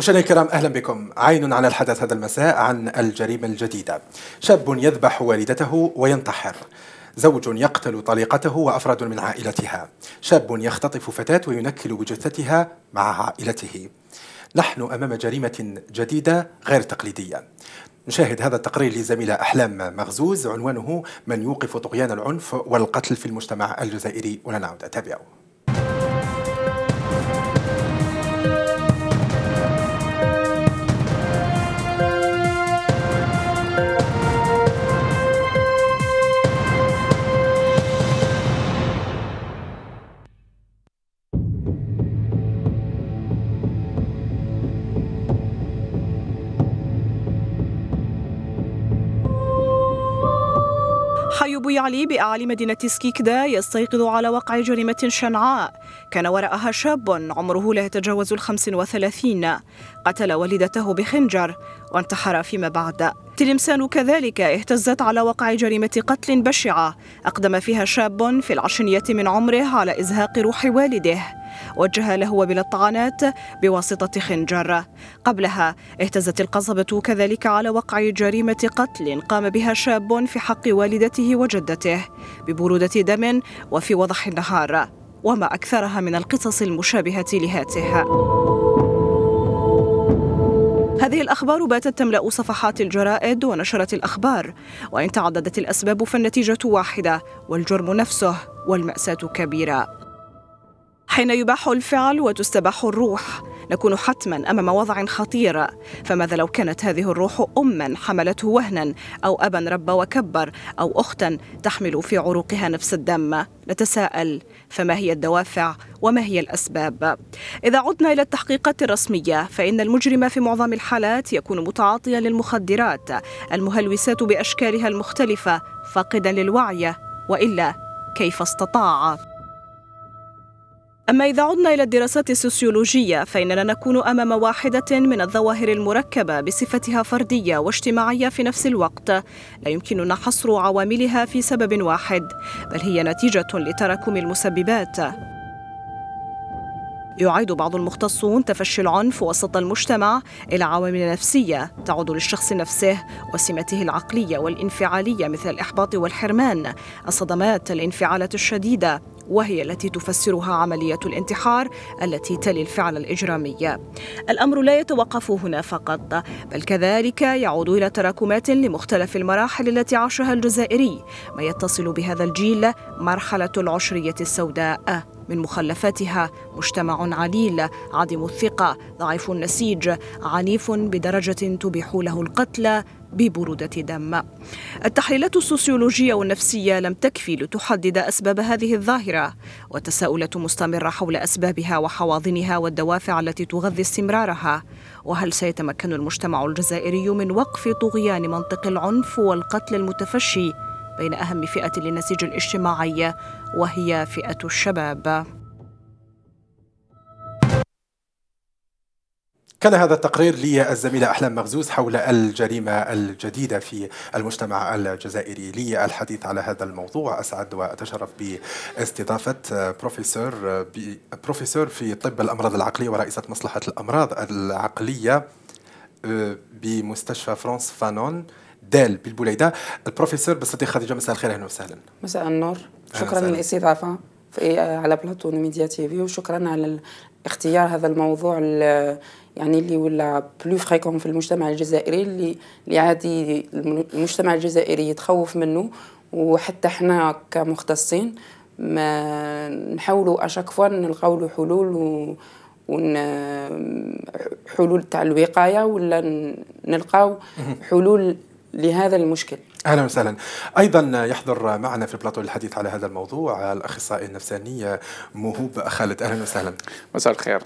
مشاهدينا الكرام اهلا بكم عين على الحدث هذا المساء عن الجريمه الجديده شاب يذبح والدته وينتحر زوج يقتل طليقته وافراد من عائلتها شاب يختطف فتاه وينكل بجثتها مع عائلته نحن امام جريمه جديده غير تقليديه نشاهد هذا التقرير لزميلة أحلام مغزوز عنوانه من يوقف طغيان العنف والقتل في المجتمع الجزائري ولنعود اتابعه علي بأعلى مدينة سكيكدا يستيقظ على وقع جريمة شنعاء كان وراءها شاب عمره لا يتجاوز الخمس وثلاثين قتل والدته بخنجر وانتحر فيما بعد تلمسان كذلك اهتزت على وقع جريمة قتل بشعة أقدم فيها شاب في العشرينية من عمره على إزهاق روح والده وجه لهو وبلا الطعنات بواسطة خنجر قبلها اهتزت القصبة كذلك على وقع جريمة قتل قام بها شاب في حق والدته وجدته ببرودة دم وفي وضح النهار وما أكثرها من القصص المشابهة لهاته هذه الأخبار باتت تملأ صفحات الجرائد ونشرت الأخبار وإن تعددت الأسباب فالنتيجة واحدة والجرم نفسه والمأساة كبيرة حين يباح الفعل وتستباح الروح نكون حتما امام وضع خطير فماذا لو كانت هذه الروح اما حملته وهنا او ابا رب وكبر او اختا تحمل في عروقها نفس الدم نتساءل فما هي الدوافع وما هي الاسباب اذا عدنا الى التحقيقات الرسميه فان المجرم في معظم الحالات يكون متعاطيا للمخدرات المهلوسات باشكالها المختلفه فاقدا للوعي والا كيف استطاع أما إذا عدنا إلى الدراسات السوسيولوجية فإننا نكون أمام واحدة من الظواهر المركبة بصفتها فردية واجتماعية في نفس الوقت لا يمكننا حصر عواملها في سبب واحد بل هي نتيجة لتراكم المسببات يعيد بعض المختصون تفشي العنف وسط المجتمع إلى عوامل نفسية تعود للشخص نفسه وسمته العقلية والانفعالية مثل الإحباط والحرمان الصدمات الانفعالات الشديدة وهي التي تفسرها عملية الانتحار التي تلي الفعل الإجرامي الأمر لا يتوقف هنا فقط بل كذلك يعود إلى تراكمات لمختلف المراحل التي عاشها الجزائري ما يتصل بهذا الجيل مرحلة العشرية السوداء من مخلفاتها مجتمع عليل عدم الثقة ضعيف النسيج عنيف بدرجة تبيح له القتل ببرودة دم التحليلات السوسيولوجية والنفسية لم تكفي لتحدد أسباب هذه الظاهرة والتساؤلات مستمرة حول أسبابها وحواضنها والدوافع التي تغذي استمرارها وهل سيتمكن المجتمع الجزائري من وقف طغيان منطق العنف والقتل المتفشي بين أهم فئة للنسيج الاجتماعي وهي فئة الشباب كان هذا التقرير للزميلة أحلام مغزوز حول الجريمة الجديدة في المجتمع الجزائري لي الحديث على هذا الموضوع أسعد وأتشرف باستضافة بروفيسور بروفيسور في طب الأمراض العقلية ورئيسة مصلحة الأمراض العقلية آه، بمستشفى فرانس فانون دال بالبوليدة البروفيسور بالصديق خديجة مساء الخير أهلا وسهلا مساء النور شكرا للاستضافة على بلاتون ميديا تي في وشكرا على اختيار هذا الموضوع يعني اللي ولا بلو فريكون في المجتمع الجزائري اللي اللي عادي المجتمع الجزائري يتخوف منه وحتى احنا كمختصين ما نحاولوا اشاك فوا نلقاو له حلول و ون حلول تاع الوقايه ولا نلقاو حلول لهذا المشكل اهلا وسهلا ايضا يحضر معنا في البلاطو الحديث على هذا الموضوع الاخصائي النفساني موهوب خالد اهلا وسهلا مساء الخير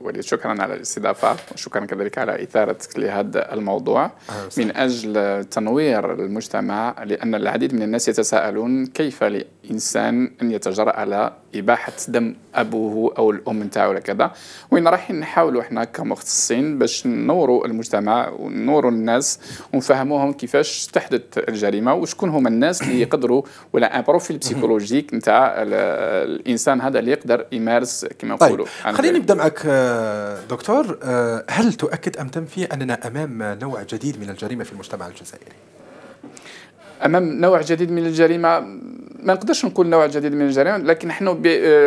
وليد شكرا على الاستضافه وشكرا كذلك على اثارتك لهذا الموضوع من اجل تنوير المجتمع لان العديد من الناس يتساءلون كيف لانسان ان يتجرأ على اباحه دم ابوه او الام نتاعو ولا كذا وين راح نحاولوا احنا كمختصين باش ننوروا المجتمع وننوروا الناس ونفهموهم كيفاش تحدث الجريمه وشكون هما الناس اللي يقدروا ولا ان بروفيل بسيكولوجيك نتاع الانسان هذا اللي يقدر يمارس كما طيب، نقولوا طيب. خليني نبدا معك آه، دكتور آه، هل تؤكد ام تنفي اننا امام نوع جديد من الجريمه في المجتمع الجزائري؟ امام نوع جديد من الجريمه ما نقدرش نقول نوع جديد من الجريمه لكن نحن آه،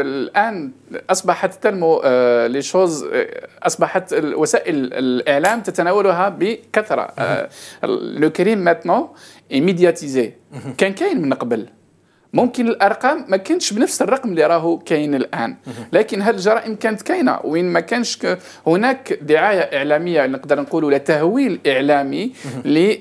الان اصبحت تنمو لي شوز اصبحت وسائل الاعلام تتناولها بكثره لو كريم ماتنو اي ميدياتيزي كان كاين من قبل ممكن الارقام ما كانتش بنفس الرقم اللي راهو كاين الان لكن هل الجرائم كانت كاينه وين ما كانش ك... هناك دعايه اعلاميه نقدر نقول ولا تهويل اعلامي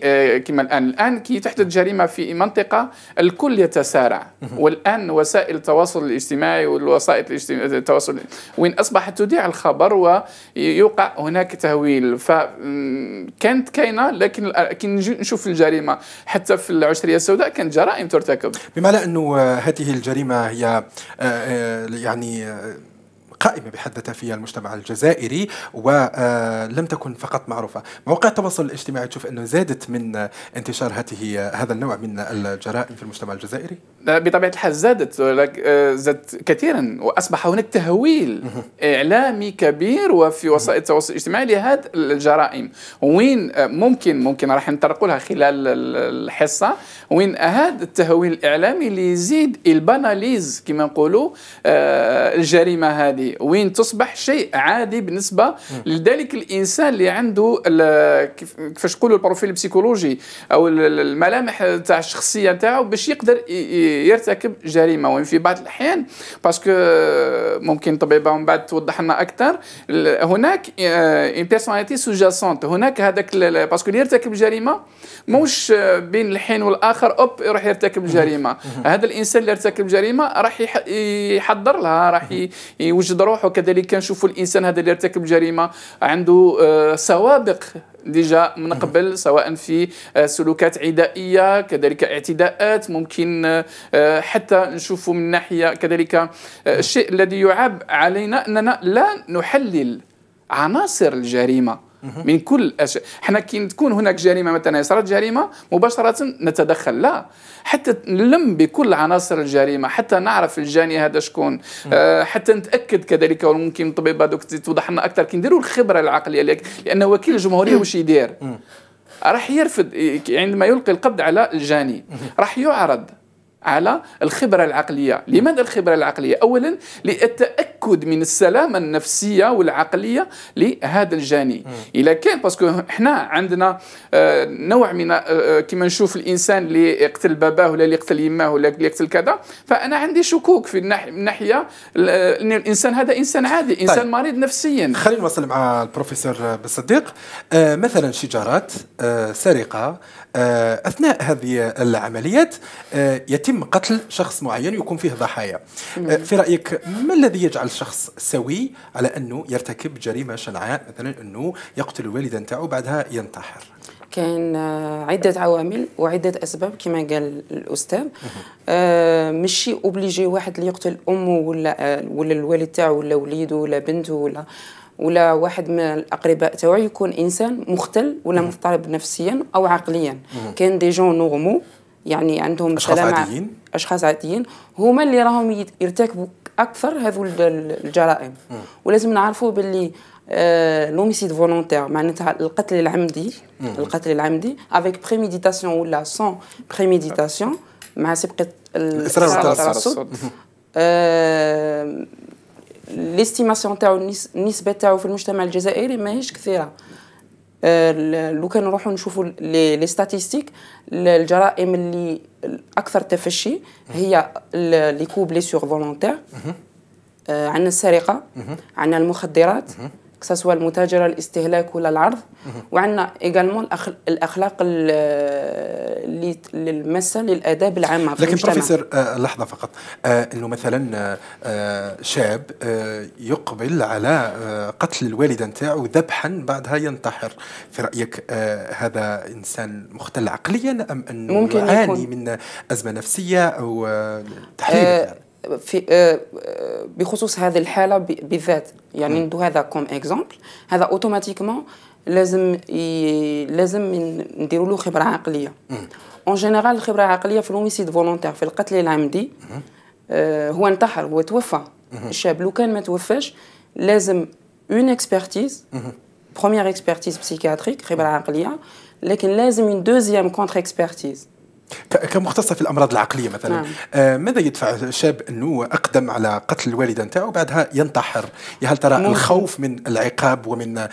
آه، كما الان الان كي تحدث جريمه في منطقه الكل يتسارع والان وسائل التواصل الاجتماعي والوسائل آه، التواصل وين اصبحت تذيع الخبر ويوقع هناك تهويل فكانت كاينه لكن كي نشوف الجريمه حتى في العشريه السوداء كانت جرائم ترتكب بمعنى انه هذه الجريمه هي آه، آه، يعني آه، قائمة بحد ذاتها في المجتمع الجزائري ولم آه، تكن فقط معروفة مواقع التواصل الاجتماعي تشوف أنه زادت من آه، انتشار هذه آه، هذا النوع من الجرائم في المجتمع الجزائري بطبيعة الحال زادت زادت كثيرا وأصبح هناك تهويل إعلامي كبير وفي وسائل التواصل الاجتماعي لهذه الجرائم وين ممكن ممكن راح نطرقوا لها خلال الحصة وين هذا التهويل الإعلامي اللي يزيد الباناليز كما نقولوا الجريمة هذه وين تصبح شيء عادي بالنسبه لذلك الانسان اللي عنده كيفاش نقولوا البروفيل البسيكولوجي او الملامح تاع الشخصيه نتاعو باش يقدر يرتكب جريمه وين في بعض الاحيان باسكو ممكن طبيبه من بعد توضح لنا اكثر هناك اون بيرسوناليتي سوجاسونت هناك هذاك باسكو اللي يرتكب جريمه موش آه، بين الحين والاخر اوب يروح يرتكب جريمه هذا الانسان اللي يرتكب جريمه راح يحضر لها راح يوجد مطروح وكذلك كنشوفوا الانسان هذا اللي ارتكب جريمه عنده آه، سوابق اللي جاء من قبل سواء في آه، سلوكات عدائيه كذلك اعتداءات ممكن آه، حتى نشوفوا من ناحيه كذلك الشيء الذي يعاب علينا اننا لا نحلل عناصر الجريمه من كل الاشياء حنا كي تكون هناك جريمه مثلا صارت جريمه مباشره نتدخل لا حتى نلم بكل عناصر الجريمه حتى نعرف الجاني هذا شكون آه حتى نتاكد كذلك وممكن الطبيب هذوك توضح لنا اكثر كي نديروا الخبره العقليه لان وكيل الجمهوريه واش يدير راح يرفض عندما يلقي القبض على الجاني راح يعرض على الخبرة العقلية لماذا الخبرة العقلية؟ أولا للتأكد من السلامة النفسية والعقلية لهذا الجاني إذا كان باسكو حنا عندنا آه، نوع من آه، آه، كما نشوف الإنسان اللي يقتل باباه ولا اللي يقتل يماه ولا اللي يقتل كذا فأنا عندي شكوك في الناحية أن الإنسان هذا إنسان عادي طيب. إنسان طيب. مريض نفسيا خلينا نواصل مع البروفيسور بالصديق مثلا شجارات سرقة أثناء هذه العمليات يتم يتم قتل شخص معين يكون فيه ضحايا أه، في رايك ما الذي يجعل شخص سوي على انه يرتكب جريمه شنعاء مثلا انه يقتل الوالده نتاعو بعدها ينتحر كاين آه، عده عوامل وعده اسباب كما قال الاستاذ آه اوبليجي واحد اللي يقتل امه ولا آه، ولا الوالد تاعو ولا وليده ولا بنته ولا ولا واحد من الاقرباء تاعو يكون انسان مختل ولا مضطرب نفسيا او عقليا كاين دي جون نورمو يعني عندهم أشخاص عاديين؟ أشخاص عاديين هما اللي راهم يرتكبوا أكثر هذو الجرائم ولازم نعرفوا باللي لوميسيد آه، فولونتير معناتها القتل العمدي القتل العمدي افيك بريميديتاسيون ولا سون بريميديتاسيون مع سبقة الإصرار والترصد ليستيماسيون آه، تاعو النسبة تاعو في المجتمع الجزائري ماهيش كثيرة لو كان نروحوا نشوفوا لي ستاتيستيك الجرائم اللي الاكثر تفشي هي لي كوبلي سور فولونتير آه، عندنا السرقه عندنا المخدرات سواء المتاجره الاستهلاك ولا العرض وعندنا ايجالمون الاخلاق اللي المسه للاداب العامه في لكن المجتمع. بروفيسور آه لحظه فقط آه انه مثلا آه شاب آه، يقبل على آه، قتل الوالده نتاعو ذبحا بعدها ينتحر في رايك آه، هذا انسان مختل عقليا ام انه ممكن يعاني من ازمه نفسيه او تحرير في آه، آه، بخصوص هذه الحاله بالذات يعني ندو هذا كوم اكزومبل هذا اوتوماتيكمون لازم ي... لازم نديروا له خبره عقليه اون جينيرال الخبره العقليه في لوميسيد فولونتير في القتل العمدي آه، هو انتحر هو توفى الشاب لو كان ما توفاش لازم اون اكسبرتيز بروميير اكسبرتيز بسيكياتريك خبره عقليه لكن لازم اون دوزيام كونتر اكسبرتيز كمختصه في الامراض العقليه مثلا نعم. آه ماذا يدفع شاب انه اقدم على قتل الوالده نتاعو بعدها ينتحر هل ترى ممكن. الخوف من العقاب ومن آه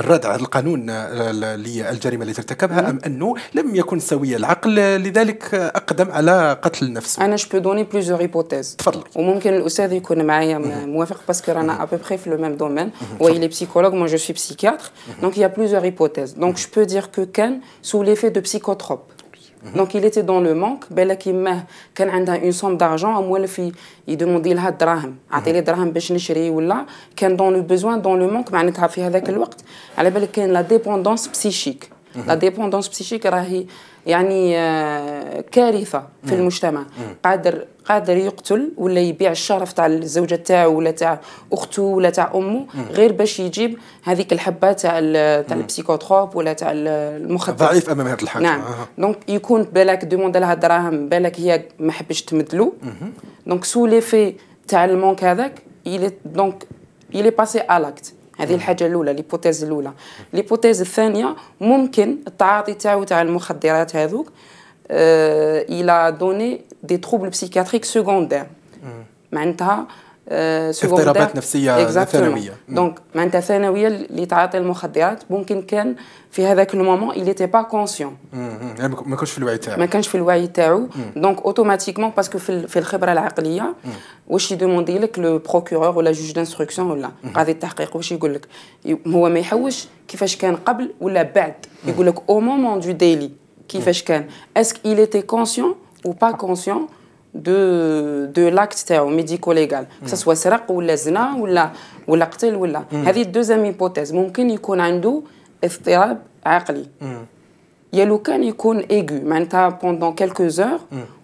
الردع القانون آه للجريمه التي ارتكبها مم. ام انه لم يكن سوي العقل لذلك اقدم على قتل نفسه انا جو بو دوني بلوزيغ هيبوتيز تفضل وممكن الاستاذ يكون معايا موافق باسكو رانا ابوبخي في لو ميم دومين لي بسيكولوج مو جو سوي بسيكياتر دونك يا بلوزيغ هيبوتيز دونك جو بو دير كو كان سو ليفي دو بسيكوتروب دونك mhm. il était dans le manque بلا كيما كان عندها اون سوم دارجون موالف يدوموندي لها الدراهم اعطيني دراهم باش نشري ولا كان دون لو بوزوان دون لو مونك معناتها في هذاك الوقت على بالك كان لا ديبوندونس بسيشيك لا ديبوندونس بسيشيك راهي يعني آه، كارثه في مم. المجتمع مم. قادر قادر يقتل ولا يبيع الشرف تاع الزوجه تاعو ولا تاع اخته ولا تاع امه غير باش يجيب هذيك الحبه تاع تاع البسيكوتروب ولا تاع المخدر ضعيف امام هذا الحاجه نعم آه. دونك يكون بالك دوموند لها دراهم بالك هي ما حبش تمدلو دونك سو لي في تاع المونك هذاك دونك يلي باسي الاكت هذه الحاجه الاولى ليبوتيز الاولى ليبوتيز الثانيه ممكن التعاطي تاعو تاع المخدرات هذوك آه، الى دوني دي تروبل بسيكاتريك سكوندير معناتها آه، اضطرابات نفسيه ثانويه دونك معناتها ثانويه اللي تعاطي المخدرات ممكن كان في هذاك المومون مومون تي با كونسيون ما كانش في الوعي تاعو ما كانش في الوعي تاعو دونك اوتوماتيكمون باسكو في, في الخبره العقليه واش يدوموندي لك لو بروكورور ولا جوج دانستركسيون ولا قاضي التحقيق واش يقول لك هو ما يحوش كيفاش كان قبل ولا بعد يقول لك او مومون دو ديلي كيفاش كان اسك il تي كونسيون ou pas conscient دو دو لاكت تاعو ميديكو ليغال سوا سرق ولا زنا ولا ولا قتل ولا هذه الدوزيام ايبوتيز ممكن يكون عنده اضطراب عقلي mm. يا لو كان يكون ايغو معناتها بوندون كيلكو زور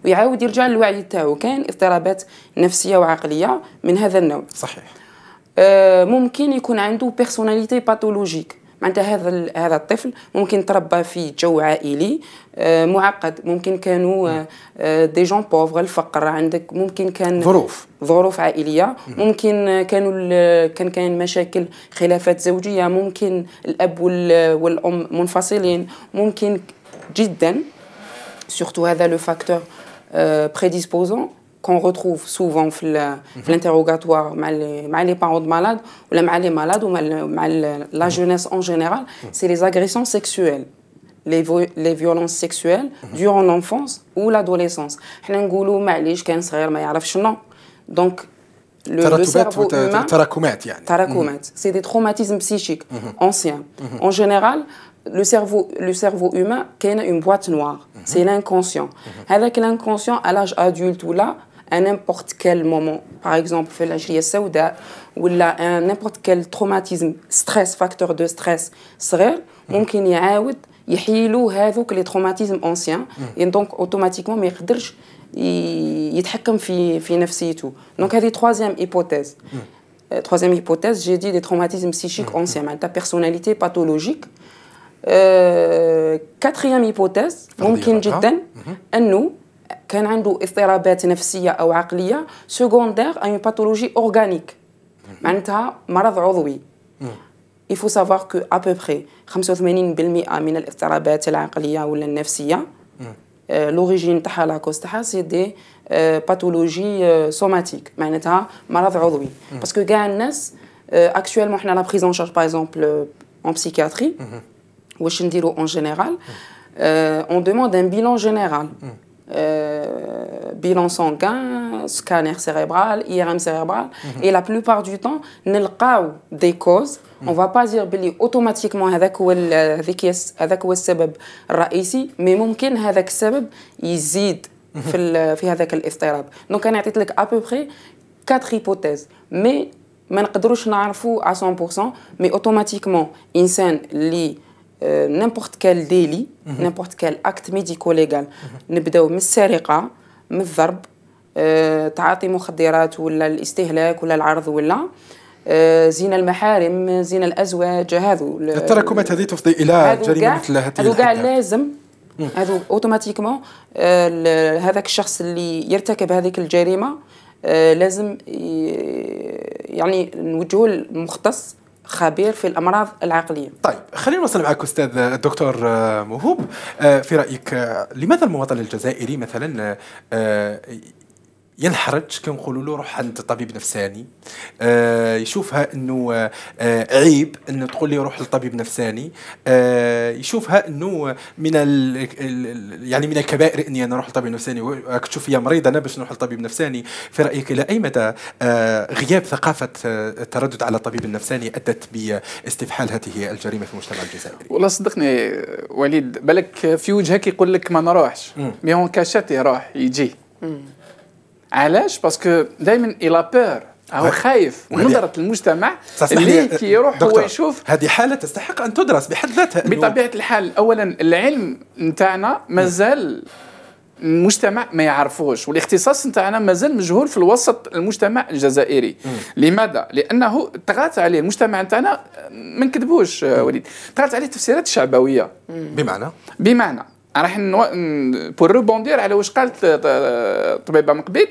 ويعاود يرجع للوعي تاعو كاين اضطرابات نفسيه وعقليه من هذا النوع صحيح آه، ممكن يكون عنده بيرسوناليتي باثولوجيك معناتها هذا هذا الطفل ممكن تربى في جو عائلي آه، معقد ممكن كانوا دي جون بوفغ الفقر عندك ممكن كان ظروف ظروف عائليه ممكن كانوا كان كاين مشاكل خلافات زوجيه ممكن الاب والام منفصلين ممكن جدا سورتو هذا لو فاكتور بريديسبوزون آه، qu'on retrouve souvent dans mhm. l'interrogatoire avec les parents de malades ou avec les malades ou mal la mhm. jeunesse en général, mhm. c'est les agressions sexuelles. Les, les violences sexuelles durant l'enfance ou l'adolescence. Donc, le, cerveau humain, c'est des traumatismes psychiques anciens. En général, le cerveau, le cerveau humain a une boîte noire, c'est l'inconscient. Avec l'inconscient, à l'âge adulte ou là, à n'importe quel moment. Par exemple, la saouda ou à n'importe quel traumatisme, stress, facteur de stress, serait ممكن يعاود يحيلوا هذوك les traumatismes anciens mm. et donc automatiquement mais يقدرش يتحكم في في نفسيته. Donc la troisième hypothèse. Mm. Euh, troisième hypothèse, j'ai dit des traumatismes psychiques mm. anciens, ta personnalité pathologique. Euh, quatrième hypothèse, ممكن جدا nous كان عنده اضطرابات نفسيه او عقليه سيكوندير اون باثولوجي اورغانيك معناتها مرض عضوي il faut savoir que à peu près 85% من الاضطرابات العقليه ولا النفسيه لوريجين آه، تاعها لاكوز تاعها سي دي باثولوجي سوماتيك معناتها مرض عضوي باسكو كاع الناس اكشوالمون آه، حنا لا بريزون شارج باغ اكزومبل اون بسيكياتري واش نديرو اون جينيرال اون دوموند ان بيلون جينيرال Euh, bilan sanguin, scanner cérébral, IRM cérébral. Mhm. Et la plupart du temps, nous avons des causes. On ne mhm. va pas dire que automatiquement, avec le seul ici, mais ممكن avec mhm. euh, Donc, a à peu près quatre hypothèses. Mais, ne pas à 100%, mais automatiquement, scène نيمبورت كال ديلي نيمبورت كال اكت ميديكو ليغال نبداو من السرقه من الضرب آه، تعاطي مخدرات ولا الاستهلاك ولا العرض ولا آه، زين المحارم زين الازواج هذو التراكمات هذه تفضي الى جريمه مثل هذه هذو كاع لازم هذو اوتوماتيكمون آه، هذاك الشخص اللي يرتكب هذيك الجريمه لازم يعني نوجهه المختص خبير في الامراض العقليه. طيب خلينا نوصل معك استاذ الدكتور آه، موهوب آه، في رايك آه، لماذا المواطن الجزائري مثلا ينحرج كنقولوا له روح عند طبيب نفساني آه يشوفها انه آه عيب انه تقول لي روح لطبيب نفساني آه يشوفها انه من يعني من الكبائر اني انا نروح لطبيب نفساني راك تشوف فيا مريض انا باش نروح لطبيب نفساني في رايك الى اي مدى آه غياب ثقافه آه، التردد على الطبيب النفساني ادت باستفحال هذه الجريمه في المجتمع الجزائري والله صدقني وليد بالك في وجهك يقول لك ما نروحش مي اون كاشات يروح يجي علاش باسكو دائما الى بير هو خايف من نظرة المجتمع اللي كي يروح هو يشوف هذه حالة تستحق أن تدرس بحد ذاتها بطبيعة الحال أولا العلم نتاعنا مازال نعم. المجتمع ما يعرفوش والاختصاص نتاعنا مازال مجهول في الوسط المجتمع الجزائري م. لماذا لانه تغات عليه المجتمع نتاعنا ما نكذبوش وليد تغات عليه التفسيرات الشعبويه بمعنى بمعنى راح بور ريبوندير على واش قالت طبيبه من قبل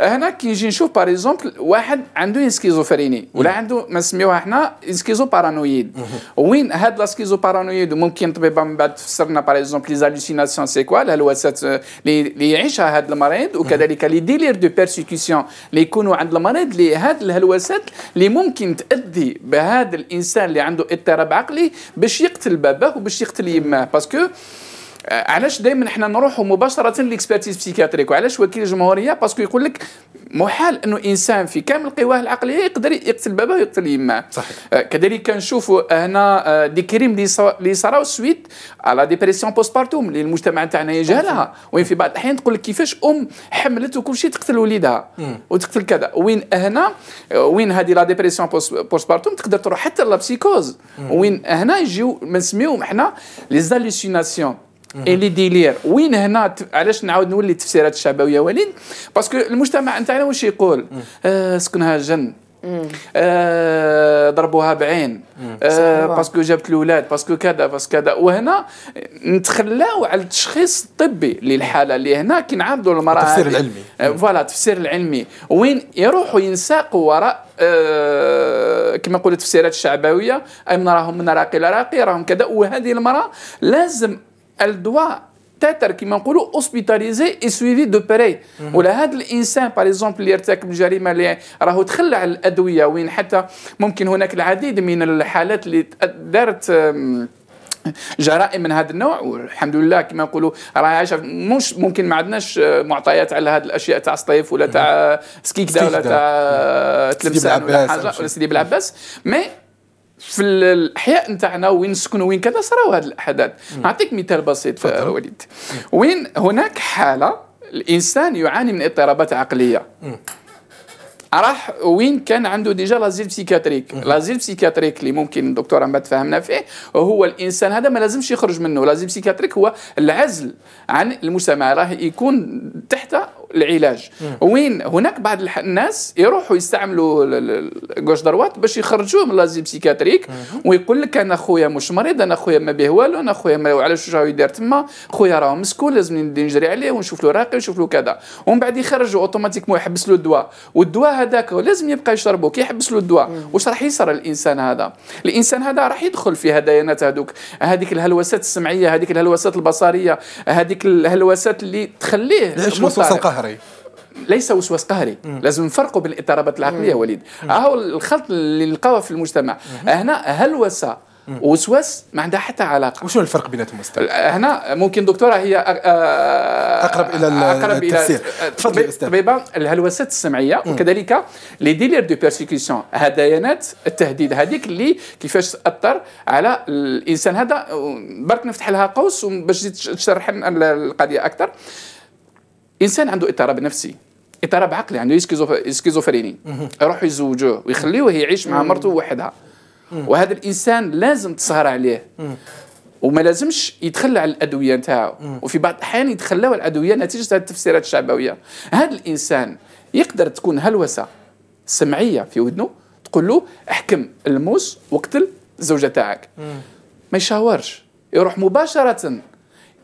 هنا كي نجي نشوف باغ اكزومبل واحد عنده سكيزوفريني ولا عنده ما نسميوها حنا سكيزو بارانويد وين هاد لا سكيزو بارانويد ممكن طبيبه من بعد تفسر لنا باغ اكزومبل لي زالوسيناسيون سي كوا الهلوسات اللي يعيشها هاد المريض وكذلك لي ديلير دو بيرسيكسيون اللي يكونوا عند المريض اللي هاد الهلوسات اللي ممكن تادي بهذا الانسان اللي عنده اضطراب عقلي باش يقتل باباه وباش يقتل يماه باسكو آه، علاش دائما احنا نروحوا مباشره ليكسبيرتيز بسيكاتريك وعلاش وكيل الجمهوريه باسكو يقول لك محال انه انسان في كامل قواه العقليه يقدر يقتل باباه ويقتل يماه صحيح آه، كذلك كنشوفوا هنا دي كريم اللي صراو سويت على ديبرسيون بوست بارتوم اللي المجتمع تاعنا يجهلها وين في بعض الاحيان تقول لك كيفاش ام حملت وكل شيء تقتل وليدها وتقتل كذا وين هنا آه، وين هذه لا ديبرسيون بوست بارتوم تقدر تروح حتى لابسيكوز وين هنا يجيو نسميوهم احنا لي زالوسيناسيون اللي ديلير وين هنا علاش نعاود نولي التفسيرات الشعبويه وليد باسكو المجتمع نتاعنا واش يقول آه، سكنها جن آه، ضربوها بعين باسكو آه، جابت الاولاد باسكو كذا باسكو كذا وهنا نتخلاو على التشخيص الطبي للحاله اللي هنا كي نعرضوا المراه التفسير العلمي فوالا التفسير العلمي وين يروحوا ينساقوا وراء كما نقولوا التفسيرات الشعبويه من راهم من راقي لراقي راهم كذا وهذه المراه لازم elle doit être كما نقولوا اوسبيتاليزي اي سويفي دو باري ولا هذا الانسان باغ اكزومبل اللي يرتكب الجريمه اللي راهو تخلى على الادويه وين حتى ممكن هناك العديد من الحالات اللي دارت جرائم من هذا النوع والحمد لله كما نقولوا راه عايشه مش ممكن ما عندناش آه، معطيات على هذه الاشياء تاع الصيف ولا تاع سكيكدا ولا تاع تلبسه ولا حاجه ولا سيدي بلعباس مي في الاحياء نتاعنا وين نسكنوا وين كذا صراو هذه الاحداث نعطيك مثال بسيط وليد وين هناك حاله الانسان يعاني من اضطرابات عقليه راح وين كان عنده ديجا لازيل بسيكاتريك لازيل بسيكاتريك اللي ممكن الدكتور عم تفهمنا فيه هو الانسان هذا ما لازمش يخرج منه لازيل بسيكاتريك هو العزل عن المجتمع راه يكون تحت العلاج وين هناك بعض الناس يروحوا يستعملوا كوش دروات باش يخرجوه من لازي بسيكاتريك ويقول لك انا خويا مش مريض انا خويا ما به والو انا خويا ما علاش راهو يدير تما خويا راه مسكون لازم نجري عليه ونشوف له راقي ونشوف له كذا ومن بعد يخرجوا اوتوماتيكمون يحبس له الدواء والدواء هذاك لازم يبقى يشربه كي يحبس له الدواء واش راح يصير الانسان هذا الانسان هذا راح يدخل في هذيانات هذوك هذيك الهلوسات السمعيه هذيك الهلوسات البصريه هذيك الهلوسات اللي تخليه الوسواس قهري ليس وسواس قهري مم. لازم نفرقوا بين الاضطرابات العقليه وليد اهو الخلط اللي نلقاوه في المجتمع مم. هنا هلوسه وسواس ما عندها حتى علاقه وشنو الفرق بيناتهم استاذ أه، هنا ممكن دكتوره هي أه، أه، اقرب الى اقرب الى تفضل استاذ طبيبه الهلوسات السمعيه مم. وكذلك لي ديلير دو بيرسيكسيون هداينات التهديد هذيك اللي كيفاش تاثر على الانسان هذا برك نفتح لها قوس باش تشرح القضيه اكثر انسان عنده اضطراب نفسي اضطراب عقلي عنده سكيزوفريني يروح يزوجوه ويخليه يعيش مع مرته وحدها وهذا الانسان لازم تسهر عليه وما لازمش يتخلى على الادويه نتاعو وفي بعض الاحيان يتخلاو على الادويه نتيجه هذه التفسيرات الشعبويه هذا الانسان يقدر تكون هلوسه سمعيه في ودنه تقول له احكم الموس وقتل الزوجه تاعك ما يشاورش يروح مباشره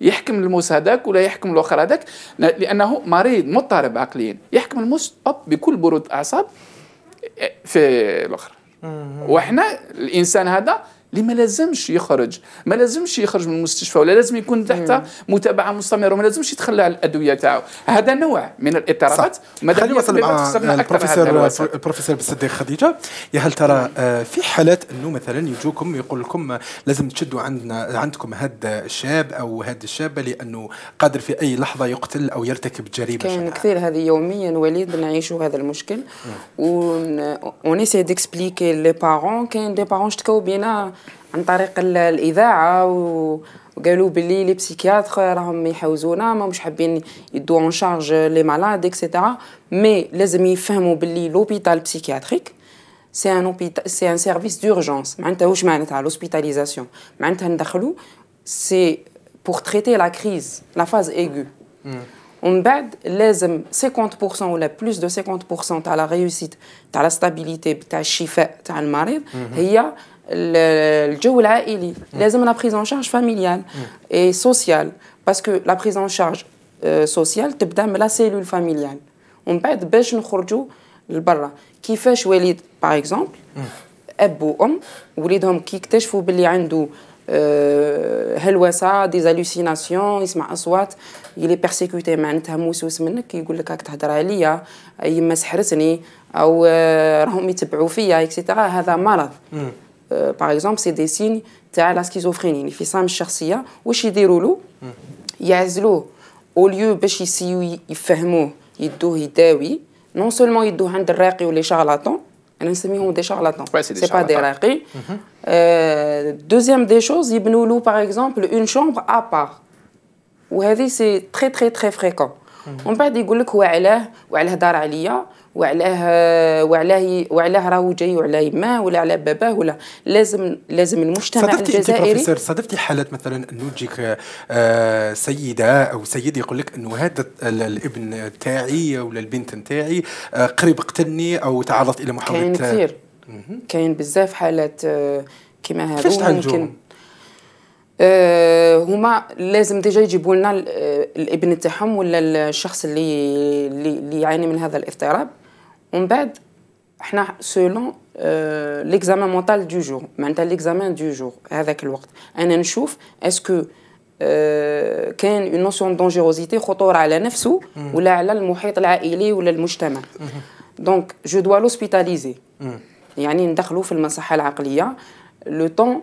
يحكم الموس هذاك ولا يحكم الاخر هذاك لانه مريض مضطرب عقليا يحكم الموس أب بكل برود اعصاب إيه، في الاخر وحنا الانسان هذا اللي ما لازمش يخرج ما لازمش يخرج من المستشفى ولا لازم يكون تحت متابعه مستمره وما لازمش يتخلى على الادويه تاعو هذا نوع من الاضطرابات خلينا نوصل مع البروفيسور البروفيسور بالصديق خديجه يا هل ترى آه، في حالات انه مثلا يجوكم يقول لكم لازم تشدوا عندنا عندكم هذا الشاب او هذه الشابه لانه قادر في اي لحظه يقتل او يرتكب جريمه كان كثير هذه يوميا وليد نعيشوا هذا المشكل ونسي ديكسبليكي لي بارون كاين دي بارون شتكاو بينا عن طريق الاذاعه وقالوا باللي لي بسيكياتر راهم يحوزونا ما مش حابين يدو اون شارج لي مالاد اكسيتيرا مي لازم يفهموا باللي لوبيتال بسيكياتريك سي ان اوبيتال سي ان سيرفيس دورجونس معناتها واش معناتها لوسبيتاليزاسيون معناتها ندخلوا سي بور تريتي لا كريز لا فاز ايغو ومن بعد لازم 50% ولا بلوس دو 50% تاع لا ريوسيت تاع لا ستابيليتي تاع الشفاء تاع المريض mm-hmm. هي الجو العائلي لازم لا بريز ان شارج فاميليال اي سوسيال باسكو لا بريز ان شارج سوسيال تبدا من لا سيلول فاميليال ومن بعد باش نخرجوا لبرا كيفاش وليد باغ اكزومبل اب وام وليدهم كي اكتشفوا باللي عنده آه، هلوسه دي زالوسيناسيون يسمع اصوات يلي بيرسيكوتي معناتها موسوس منك يقول لك راك تهضر عليا يما سحرتني او آه، راهم يتبعوا فيا اكسيتيرا هذا مرض Euh, par exemple, c'est des signes de la schizophrénie. Il fait ça, je cherche Ou chez des rouleaux, hmm. il y a des Au lieu de bah, ici, il ferme, il doit, il doit, oui. Non seulement il doit être raqué ou les charlatans, il y a des charlatans. c'est pas des raqués. Mm-hmm. Euh, deuxième des choses, il y par exemple une chambre à part. Vous voyez, c'est très, très, très fréquent. ومن بعد يقول لك هو علاه وعلاه دار عليا وعلاه وعلاه وعلاه راهو جاي وعلى يماه ولا على باباه ولا لازم لازم المجتمع صدفتي الجزائري بروفيسور صادفتي حالات مثلا انه تجيك آه، سيده او سيد يقول لك انه هذا الابن تاعي ولا البنت تاعي آه، قريب قتلني او تعرضت الى محاولة كاين كثير كاين بزاف حالات آه كيما كيفاش ممكن آه، هما لازم ديجا يجيبوا لنا آه، الابن تاعهم ولا الشخص اللي اللي يعاني من هذا الاضطراب ومن بعد احنا سولون ليكزامان مونتال دو جور معناتها ليكزامان دو جور هذاك الوقت انا نشوف اسكو كان اون نوسيون دونجيروزيتي خطوره على نفسه ولا على المحيط العائلي ولا المجتمع دونك جو دوا لوسبيتاليزي يعني ندخلو في المصحه العقليه لو طون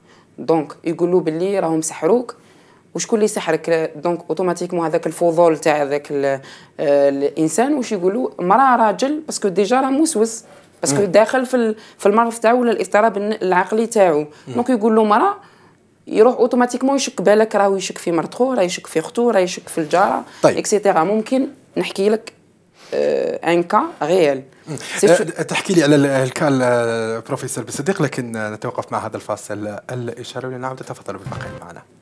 دونك يقولوا باللي راهم سحروك وشكون اللي سحرك دونك اوتوماتيكمون هذاك الفضول تاع هذاك آه، الانسان واش يقولوا مراه راجل باسكو ديجا راه موسوس باسكو داخل في في المرض تاعو ولا الاضطراب العقلي تاعو دونك يقول له مراه يروح اوتوماتيكمون يشك بالك راهو يشك في مرتخو راه يشك في اختو راه يشك في الجاره طيب. اكسيتيرا ممكن نحكي لك ان كا ريال تحكي لي على الكا بروفيسور آه، بصديق لكن نتوقف مع هذا الفاصل الاشاره ولنعود تفضلوا بالبقاء معنا